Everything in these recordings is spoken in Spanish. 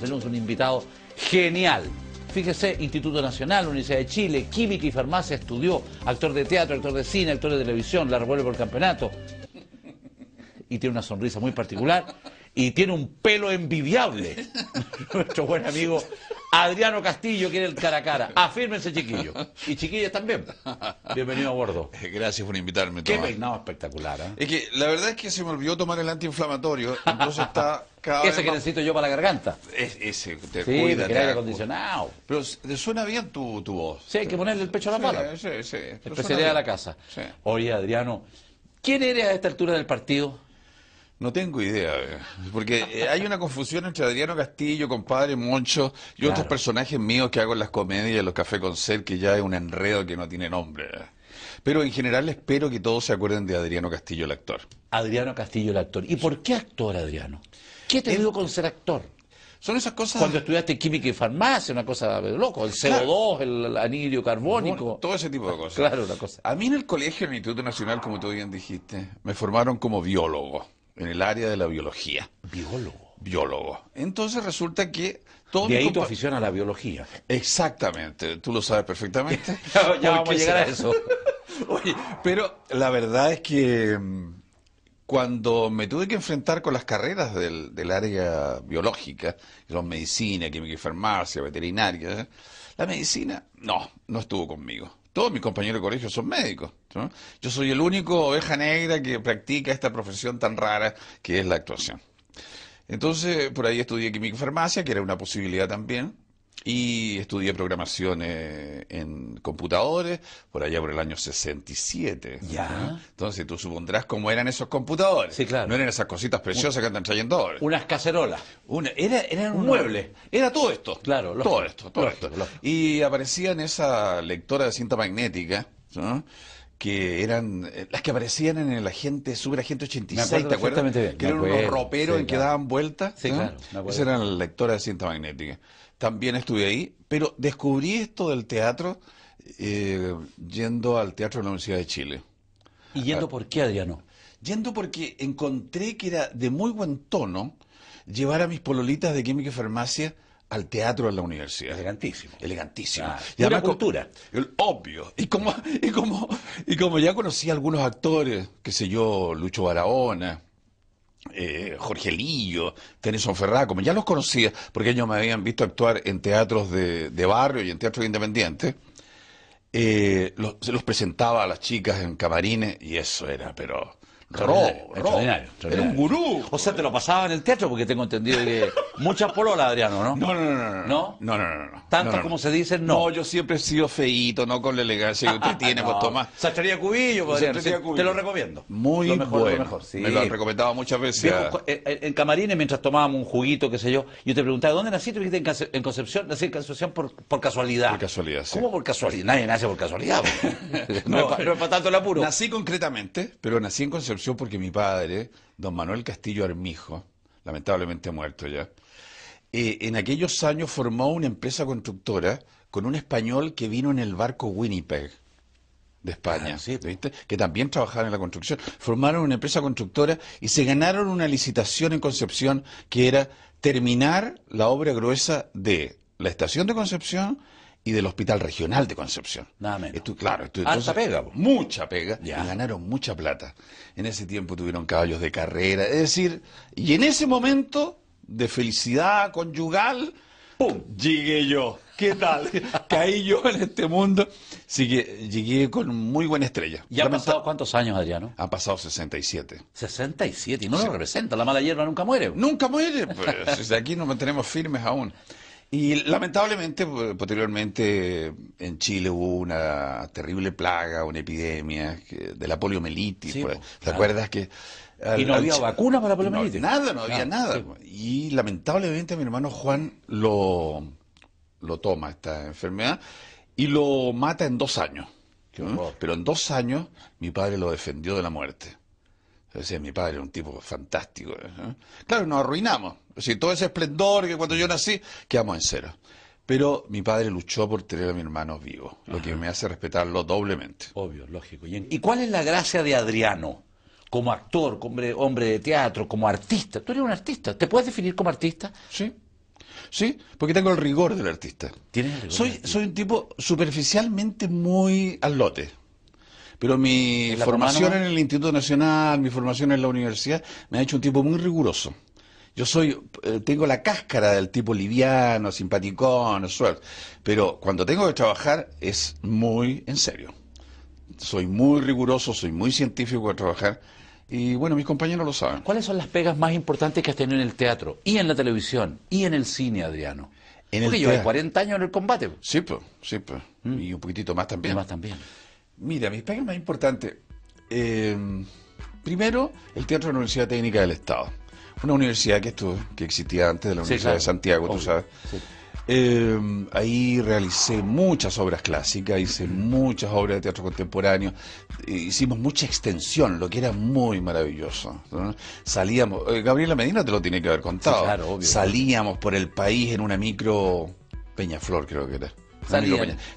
Tenemos un invitado genial. Fíjese, Instituto Nacional, Universidad de Chile, Química y Farmacia estudió, actor de teatro, actor de cine, actor de televisión, la revuelve por el campeonato. Y tiene una sonrisa muy particular y tiene un pelo envidiable. Nuestro buen amigo Adriano Castillo quiere el cara a cara. Afírmense, chiquillo, Y chiquillas también. Bienvenido a bordo. Eh, gracias por invitarme, Tomás. Qué peinado espectacular, ¿eh? Es que la verdad es que se me olvidó tomar el antiinflamatorio, entonces está cada Ese que necesito yo para la garganta. Es, ese, te sí, cuida. Sí, aire acondicionado. Pero suena bien tu, voz. Sí, hay que ponerle el pecho a la pala. Sí, sí, sí. Especialidad de la casa. Oye, Adriano, ¿quién eres a esta altura del partido? No tengo idea, eh, porque eh, hay una confusión entre Adriano Castillo, compadre Moncho y otros personajes míos que hago en las comedias, en los Café con ser, que ya es un enredo que no tiene nombre. Eh. Pero en general espero que todos se acuerden de Adriano Castillo, el actor. Adriano Castillo, el actor. ¿Y por qué actor, Adriano? ¿Qué te digo con ser actor? Son esas cosas. Cuando estudiaste química y farmacia, una cosa loco, el CO2, el anidrio carbónico. todo ese tipo de cosas. Claro, una cosa. A mí en el colegio, en el Instituto Nacional, como tú bien dijiste, me formaron como biólogo en el área de la biología. Biólogo. Biólogo. Entonces resulta que todo de ahí tu afición a la biología. Exactamente, tú lo sabes perfectamente. ya, vamos a llegar a eso. Oye, pero la verdad es que mm, cuando me tuve que enfrentar con las carreras del, del área biológica, que son medicina, química y farmacia, veterinaria, ¿eh? la medicina, no, no estuvo conmigo. Todos mis compañeros de colegio son médicos. Yo soy el único oveja negra que practica esta profesión tan rara que es la actuación. Entonces, por ahí estudié química farmacia, que era una posibilidad también y estudié programación eh, en computadores por allá por el año 67. Ya. Entonces tú supondrás cómo eran esos computadores. Sí, claro. No eran esas cositas preciosas que andan trayendo ahora. Unas cacerolas. era, eran un mueble. Era todo esto. Claro, Todo esto, todo esto. Y aparecían esas esa lectora de cinta magnética. que eran eh, las que aparecían en el agente, superagente 86, me ¿te acuerdas? Que eran unos roperos en que daban vueltas. Sí, claro. Esa era la lectoras de cinta magnética también estuve ahí, pero descubrí esto del teatro eh, yendo al Teatro de la Universidad de Chile. ¿Y yendo por qué, Adriano? Ah, yendo porque encontré que era de muy buen tono llevar a mis pololitas de química y farmacia al teatro de la universidad. Elegantísimo. Elegantísimo. Ah, y además, cultura. obvio. Y como, y, como, y como ya conocí a algunos actores, qué sé yo, Lucho Barahona, eh, Jorge Lillo, Tennyson Ferrá, como ya los conocía, porque ellos me habían visto actuar en teatros de, barrio y en teatros independientes, eh, se los presentaba a las chicas en camarines y eso era, pero extraordinario, Era un gurú. O sea, te lo pasaba en el teatro porque tengo entendido que muchas pololas, Adriano, ¿no? No, no, no, no. ¿No? No, no, no. Tantas como se dicen, no. No, yo siempre he sido feíto, no con la elegancia que usted tiene, ah, pues Tomás. Sacharía Cubillo, podría Te lo recomiendo. Muy mejor, bueno. mejor, sí. Me lo han recomendado muchas veces. Eh, eh, en Camarines, mientras tomábamos un juguito, qué sé yo, yo te preguntaba, ¿dónde naciste? Y dijiste en Concepción. Nací en Concepción por, casualidad. Por casualidad, sí. ¿Cómo por casualidad? Nadie nace por casualidad. no, es para tanto el apuro. Nací concretamente, pero nací en Concepción porque mi padre, don Manuel Castillo Armijo, lamentablemente muerto ya, eh, en aquellos años formó una empresa constructora con un español que vino en el barco Winnipeg de España, que también trabajaba en la construcción. Formaron una empresa constructora y se ganaron una licitación en Concepción que era terminar la obra gruesa de la estación de Concepción y del Hospital Regional de Concepción. Nada menos. claro, pega. Mucha pega. Y ganaron mucha plata. En ese tiempo tuvieron caballos de carrera. Es decir, y en ese momento de felicidad conyugal, ¡pum! Llegué yo. ¿Qué tal? Caí yo en este mundo. Así que llegué con muy buena estrella. ¿Y han pasado cuántos años, Adriano? Han pasado 67. 67, y no lo representa. La mala hierba nunca muere. Nunca muere. Pues, aquí nos mantenemos firmes aún. Y lamentablemente, posteriormente, en Chile hubo una terrible plaga, una epidemia de la poliomielitis. Pues. ¿Te acuerdas que...? y no había vacuna para la poliomielitis. nada, no había nada. Y lamentablemente mi hermano Juan lo, toma esta enfermedad y lo mata en dos años. Pero en dos años mi padre lo defendió de la muerte mi padre era un tipo fantástico. ¿eh? Claro, nos arruinamos. todo ese esplendor que cuando yo nací, quedamos en cero. Pero mi padre luchó por tener a mi hermano vivo, lo que me hace respetarlo doblemente. Obvio, lógico. ¿Y, cuál es la gracia de Adriano? Como actor, como hombre de teatro, como artista. Tú eres un artista. ¿Te puedes definir como artista? Sí. Sí, porque tengo el rigor del artista. ¿Tienes Soy, del artista? soy un tipo superficialmente muy al lote. Pero mi formación en el Instituto Nacional, mi formación en la universidad, me ha hecho un tipo muy riguroso. Yo soy, eh, tengo la cáscara del tipo liviano, simpaticón, suerte. Pero cuando tengo que trabajar es muy en serio. Soy muy riguroso, soy muy científico de trabajar. Y bueno, mis compañeros lo saben. ¿Cuáles son las pegas más importantes que has tenido en el teatro y en la televisión y en el cine, Adriano? En Porque el 40 años en el combate. Sí, pues, sí, pues. Y un poquitito más también. Y más también. Mira, mi pega más importante. Eh, primero, el Teatro de la Universidad Técnica del Estado. Una universidad que, que existía antes de la Universidad de Santiago, tú sabes. Eh, ahí realicé muchas obras clásicas, hice mm. muchas obras de teatro contemporáneo, eh, hicimos mucha extensión, lo que era muy maravilloso. Salíamos, Gabriela Medina te lo tiene que haber contado. claro, Salíamos por el país en una micro Peñaflor, creo que era.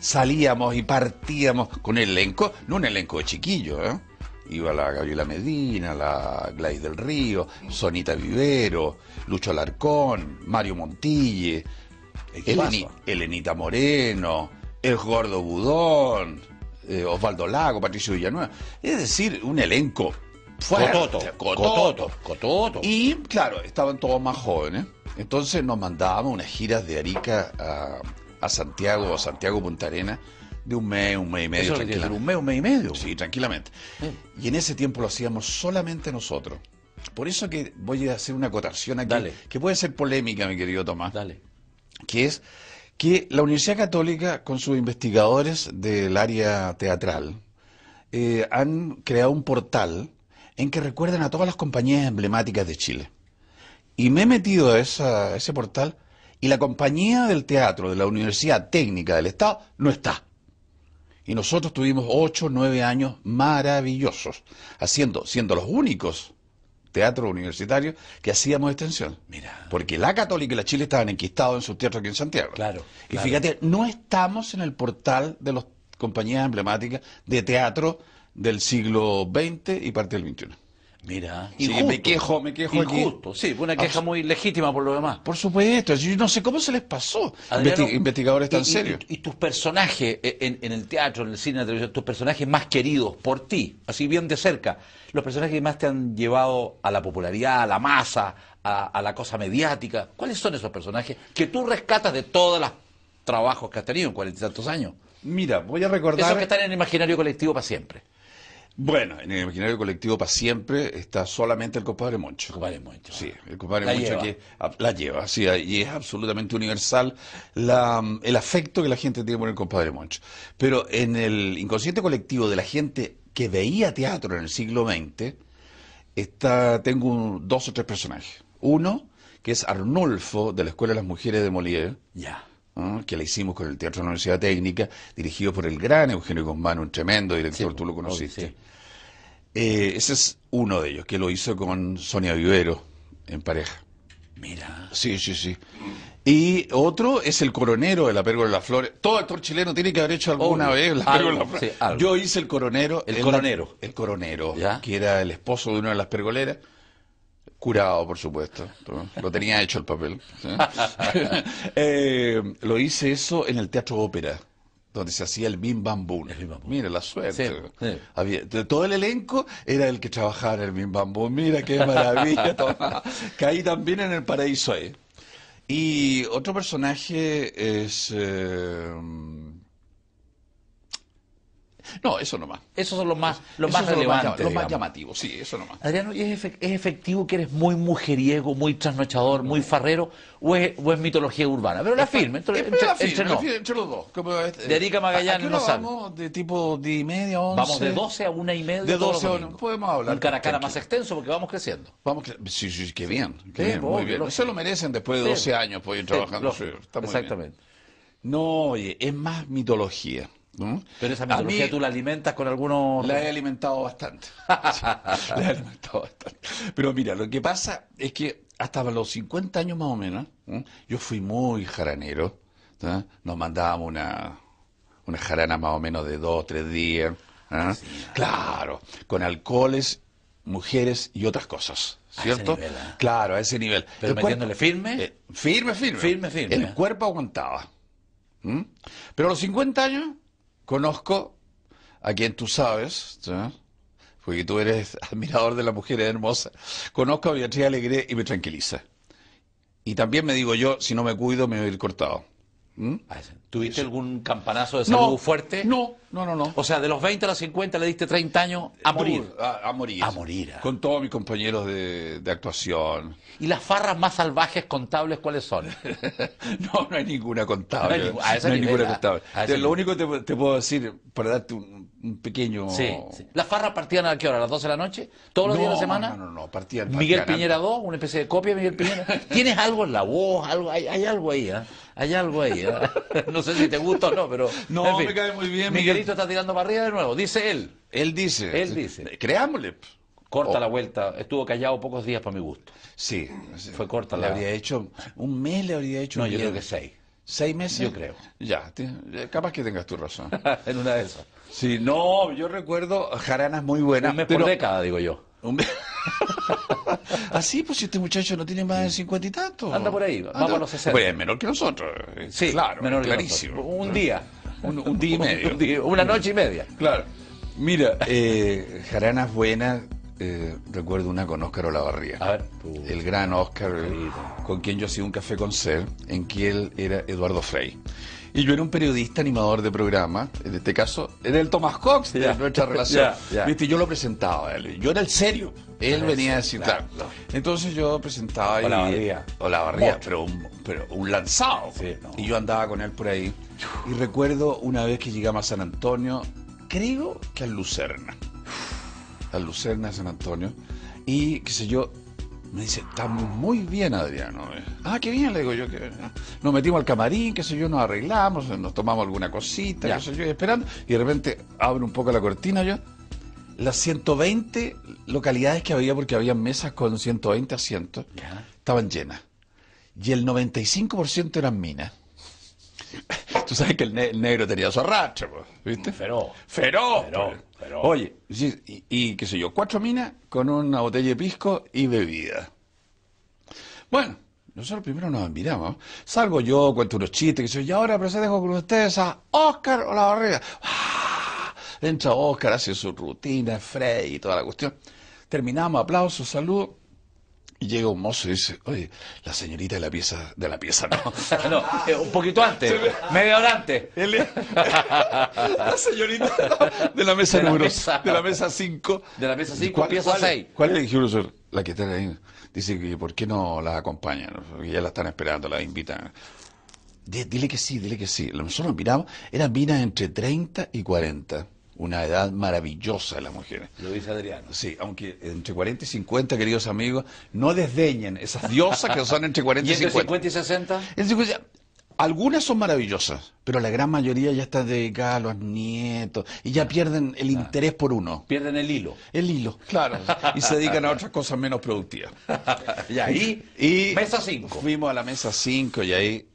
Salíamos y partíamos con elenco, no un elenco de chiquillo, ¿eh? Iba la Gabriela Medina, la Gladys del Río, Sonita Vivero, Lucho Alarcón, Mario Montille, Elenita Moreno, El Gordo Budón, eh, Osvaldo Lago, Patricio Villanueva. Es decir, un elenco fuerte. Cototo, cototo, cototo. Y claro, estaban todos más jóvenes. Entonces nos mandábamos unas giras de Arica a a Santiago o Santiago Punta Arena de un mes, un mes y medio, tranquilamente. Un mes, un mes y medio. Sí, tranquilamente. Y en ese tiempo lo hacíamos solamente nosotros. Por eso que voy a hacer una acotación aquí, que puede ser polémica, mi querido Tomás. Dale. Que es que la Universidad Católica, con sus investigadores del área teatral, eh, han creado un portal en que recuerdan a todas las compañías emblemáticas de Chile. Y me he metido a ese portal y la compañía del teatro de la Universidad Técnica del Estado no está. Y nosotros tuvimos ocho, nueve años maravillosos, haciendo, siendo los únicos teatros universitarios que hacíamos extensión. Mira. Porque la Católica y la Chile estaban enquistados en sus teatros aquí en Santiago. Claro. Y fíjate, no estamos en el portal de las compañías emblemáticas de teatro del siglo XX y parte del XXI. Mira, me quejo, me quejo injusto. Sí, fue una queja muy legítima por lo demás. Por supuesto, yo no sé cómo se les pasó. investigadores tan serios. Y, tus personajes e, en, el teatro, en el cine, en la televisión, tus personajes más queridos por ti, así bien de cerca, los personajes que más te han llevado a la popularidad, a la masa, a, a la cosa mediática, ¿cuáles son esos personajes que tú rescatas de todos los trabajos que has tenido en cuarenta y tantos años? Mira, voy a recordar. Esos que están en el imaginario colectivo para siempre. Bueno, en el imaginario colectivo para siempre está solamente el compadre Moncho. El compadre Moncho. Sí, el compadre Moncho que ah, la lleva, sí, ah, y es absolutamente universal mm, el afecto que la gente tiene por el compadre Moncho. Pero en el inconsciente colectivo de la gente que veía teatro en el siglo XX, está, tengo dos o tres personajes. Uno, que es Arnulfo de la Escuela de las Mujeres de Molière. Ya que la hicimos con el Teatro de la Universidad Técnica, dirigido por el gran Eugenio Guzmán, un tremendo director, tú lo conociste. Eh, ese es uno de ellos, que lo hizo con Sonia Vivero en pareja. Mira. Sí, sí, sí. Y otro es el coronero de la Pérgola de las Flores. Todo actor chileno tiene que haber hecho alguna vez Yo hice el coronero. El coronero. el coronero, que era el esposo de una de las pergoleras. Curado, por supuesto. Lo tenía hecho el papel. Eh, lo hice eso en el Teatro Ópera, donde se hacía el Bim Bam Mira, la suerte. todo el elenco era el que trabajaba en el Bim Bam Mira, qué maravilla. Caí también en el paraíso ahí. E. Y otro personaje es... Eh, no, eso más Esos son los más, los más relevantes. los más, llamativos, sí, eso más Adriano, ¿y es, efectivo que eres muy mujeriego, muy trasnochador, muy farrero o es, mitología urbana? Pero la firme, entre, entre, la no. los dos. Como eh, de Magallanes, no Vamos de tipo de media, once. Vamos de 12 a una y media. De 12 a podemos hablar. Un cara a cara más extenso porque vamos creciendo. Vamos, sí, sí, qué bien. Qué bien muy bien. Eso lo merecen después de 12 años, pues ir trabajando. Está muy exactamente. No, oye, es más mitología. Pero esa mitología tú la alimentas con algunos... La he alimentado bastante. la he alimentado bastante. Pero mira, lo que pasa es que hasta los 50 años más o menos, yo fui muy jaranero. Nos mandábamos una, una jarana más o menos de dos, tres días. Ah, claro, con alcoholes, mujeres y otras cosas. ¿Cierto? ¿eh? Claro, a ese nivel. Pero metiéndole eh, firme. firme, firme. Firme, El cuerpo aguantaba. Pero a los 50 años Conozco a quien tú sabes, porque tú eres admirador de las mujeres hermosa, Conozco a Beatriz Alegre y me tranquiliza. Y también me digo yo, si no me cuido, me voy a ir cortado. ¿Mm? Ah, ¿Tuviste algún campanazo de salud fuerte? No, no, no, no. O sea, de los 20 a los 50 le diste 30 años a morir. A, morir. A ah. morir. Con todos mis compañeros de, actuación. ¿Y las farras más salvajes contables cuáles son? no, no hay ninguna contable. No hay, ninguna ah, contable. lo único que te, te puedo decir, para darte un, un pequeño... Sí, ¿Las farras partían a qué hora? ¿A las 12 de la noche? ¿Todos los días de la semana? No, no, no, partían... Miguel Piñera 2, una especie de copia de Miguel Piñera. ¿Tienes algo en la voz? Algo, hay, hay algo ahí, ¿ah? Hay algo ahí, ¿ah? No sé si te gusta o no, pero... No, me cae muy bien. Miguelito está tirando barriga de nuevo. Dice él. Él dice. Él dice. Creámosle. Corta oh. la vuelta. Estuvo callado pocos días para mi gusto. Sí. Fue corta la... Le habría hecho... Un mes le habría hecho... No, yo creo que seis. ¿Seis meses? Yo creo. Ya, eh, capaz que tengas tu razón. en una de esas. Sí, no, yo recuerdo jaranas muy buenas. Un mes por década, digo yo. Así, ah, pues si este muchacho no tiene más de cincuenta y tantos. Anda por ahí, vamos a los Pues menor que nosotros. Eh, sí, claro, menor clarísimo. Un día. Un, día y medio. una noche y media. Claro. Mira, eh, jaranas buenas. Eh, recuerdo una con Óscar Olavarría. A ver, el gran Óscar, eh, con quien yo hacía un café con ser, en que él era Eduardo Frey y yo era un periodista animador de programa, en este caso era el Thomas Cox de nuestra relación. ¿Viste? Yo lo presentaba, yo era el serio, él venía a decir, Entonces yo presentaba o La barría. O la barría, pero un, lanzado. Y yo andaba con él por ahí. Y recuerdo una vez que llegamos a San Antonio, creo que a Lucerna. A Lucerna, San Antonio. Y, qué sé yo, me dice, está muy bien, Adriano. Eh". Ah, qué bien, le digo yo. Que... Nos metimos al camarín, qué sé yo, nos arreglamos, nos tomamos alguna cosita, qué sé yo, esperando. Y de repente abro un poco la cortina yo. Las 120 localidades que había, porque había mesas con 120 asientos, estaban llenas. Y el 95% eran minas. Tú sabes que el, negro tenía su arracho, pues, ¿viste? Feroz. Feroz. Pues. Oye, y, qué sé yo, cuatro minas con una botella de pisco y bebida. Bueno, nosotros primero nos admiramos. Salgo yo, cuento unos chistes, que soy y ahora procede con ustedes a Oscar o la barriga. ¡Ah! Entra Oscar, hace su rutina, Freddy y toda la cuestión. Terminamos, aplausos, saludos. Y llega un mozo y dice, oye, la señorita de la pieza, de la pieza no. Ah, no eh, un poquito antes, media hora antes. la señorita de la mesa número, de la mesa 5. De la mesa cinco, pieza 6. ¿Cuál es el La que está ahí. Dice que ¿por qué no la acompañan? Porque ya la están esperando, la invitan. dile que sí, dile que sí. Nosotros miramos, eran minas entre 30 y 40 una edad maravillosa de las mujeres. Lo dice Adriano. Sí, aunque entre 40 y 50, queridos amigos, no desdeñen esas diosas que son entre 40 y, 50. entre 50. y 60? algunas son maravillosas, pero la gran mayoría ya están dedicadas a los nietos y ya pierden el ah. interés por uno. Pierden el hilo. El hilo, claro. Y se dedican a otras cosas menos productivas. y ahí, y mesa 5. Fuimos a la mesa 5 y ahí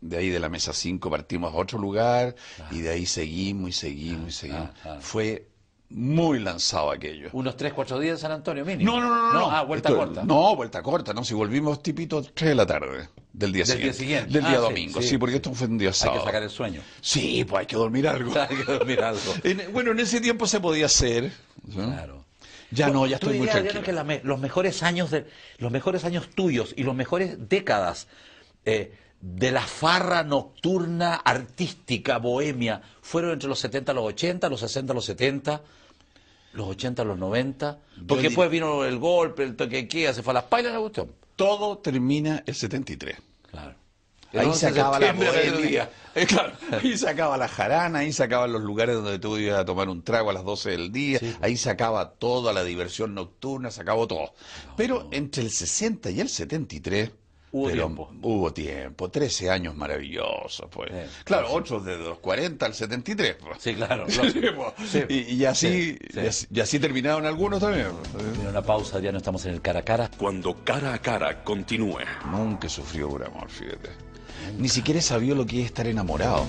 de ahí de la mesa 5 partimos a otro lugar y de ahí seguimos y seguimos y ah, seguimos. Ah, ah. Fue muy lanzado aquello. Unos 3, 4 días en San Antonio, mínimo. No, no, no, no. Ah, vuelta corta. No, vuelta corta, no. Si volvimos tipito 3 de la tarde del día del siguiente. Día siguiente. Del día domingo, sí, porque esto fue un día sábado. Hay que sacar el sueño. Sí, pues hay que dormir algo. hay que dormir algo. bueno, en ese tiempo se podía hacer. Claro. Ya no, ya estoy muy tranquilo. que los mejores años de los mejores años tuyos y los mejores décadas eh, de la farra nocturna artística bohemia fueron entre los 70 a los 80, los 60 a los 70, los 80 a los 90, porque después vino el golpe, el toque se fue a las pailas la cuestión. Todo termina el 73. Claro. ahí se acaba la bohemia. Eh, claro, ahí se acaba la jarana, ahí se acaban los lugares donde tú ibas a tomar un trago a las 12 del día, ahí se acaba toda la diversión nocturna, se acabó todo. Pero entre el 60 y el 73 Hubo tiempo. Hubo tiempo. 13 años maravillosos, pues. Eh, claro, 8 de los 40 al 73, pues. Sí, claro. Pues. y, y, así, y, así, terminaron algunos también. Mira, una pausa, ya no estamos en el cara a cara. Cuando cara a cara continúe. Nunca sufrió un amor, fíjate. Ni siquiera sabió lo que es estar enamorado.